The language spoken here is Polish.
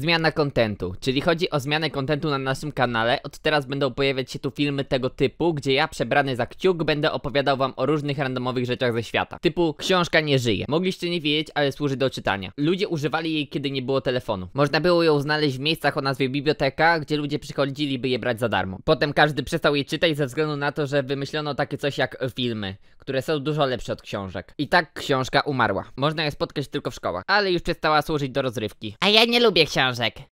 Zmiana kontentu, czyli chodzi o zmianę kontentu na naszym kanale. Od teraz będą pojawiać się tu filmy tego typu, gdzie ja przebrany za kciuk będę opowiadał wam o różnych randomowych rzeczach ze świata. Typu książka nie żyje. Mogliście nie wiedzieć, ale służy do czytania. Ludzie używali jej, kiedy nie było telefonu. Można było ją znaleźć w miejscach o nazwie biblioteka, gdzie ludzie przychodzili, by je brać za darmo. Potem każdy przestał je czytać ze względu na to, że wymyślono takie coś jak filmy, które są dużo lepsze od książek. I tak książka umarła. Można je spotkać tylko w szkołach, ale już przestała służyć do rozrywki. A ja nie lubię książek. I was like,